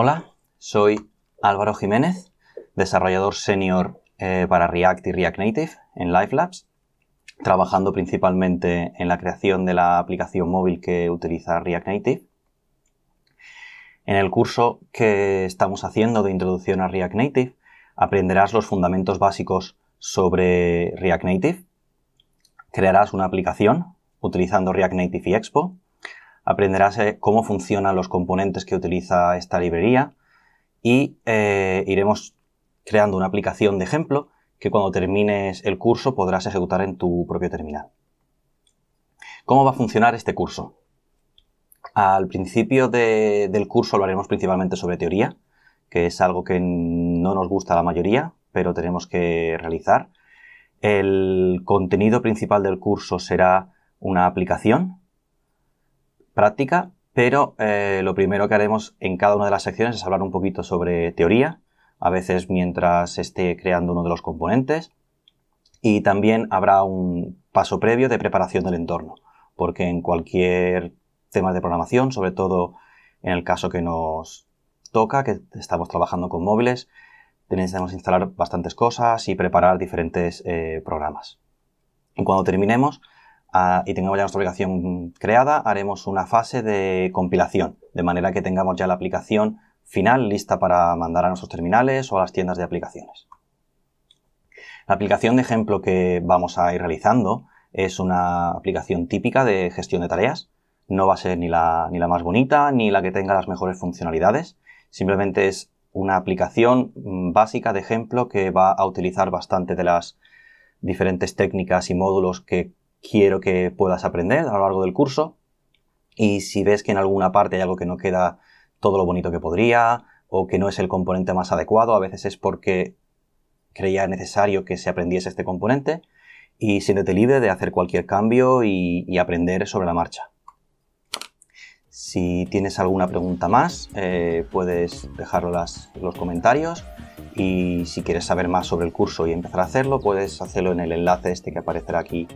Hola, soy Álvaro Jiménez, desarrollador senior eh, para React y React Native en Lifelabs, trabajando principalmente en la creación de la aplicación móvil que utiliza React Native. En el curso que estamos haciendo de introducción a React Native, aprenderás los fundamentos básicos sobre React Native, crearás una aplicación utilizando React Native y Expo, aprenderás eh, cómo funcionan los componentes que utiliza esta librería y eh, iremos creando una aplicación de ejemplo que cuando termines el curso podrás ejecutar en tu propio terminal. ¿Cómo va a funcionar este curso? Al principio del curso hablaremos principalmente sobre teoría, que es algo que no nos gusta a la mayoría, pero tenemos que realizar. El contenido principal del curso será una aplicación práctica, pero eh, lo primero que haremos en cada una de las secciones es hablar un poquito sobre teoría, a veces mientras esté creando uno de los componentes, y también habrá un paso previo de preparación del entorno, porque en cualquier tema de programación, sobre todo en el caso que nos toca, que estamos trabajando con móviles, necesitamos instalar bastantes cosas y preparar diferentes eh, programas. cuando terminemos, y tengamos ya nuestra aplicación creada, haremos una fase de compilación, de manera que tengamos ya la aplicación final lista para mandar a nuestros terminales o a las tiendas de aplicaciones. La aplicación de ejemplo que vamos a ir realizando es una aplicación típica de gestión de tareas. No va a ser ni la, ni la más bonita ni la que tenga las mejores funcionalidades. Simplemente es una aplicación mm, básica de ejemplo que va a utilizar bastante de las diferentes técnicas y módulos que quiero que puedas aprender a lo largo del curso. Y si ves que en alguna parte hay algo que no queda todo lo bonito que podría o que no es el componente más adecuado, a veces es porque creía necesario que se aprendiese este componente y siéntete libre de hacer cualquier cambio y, aprender sobre la marcha. Si tienes alguna pregunta más, eh, puedes dejarlo en los comentarios y si quieres saber más sobre el curso y empezar a hacerlo, puedes hacerlo en el enlace este que aparecerá aquí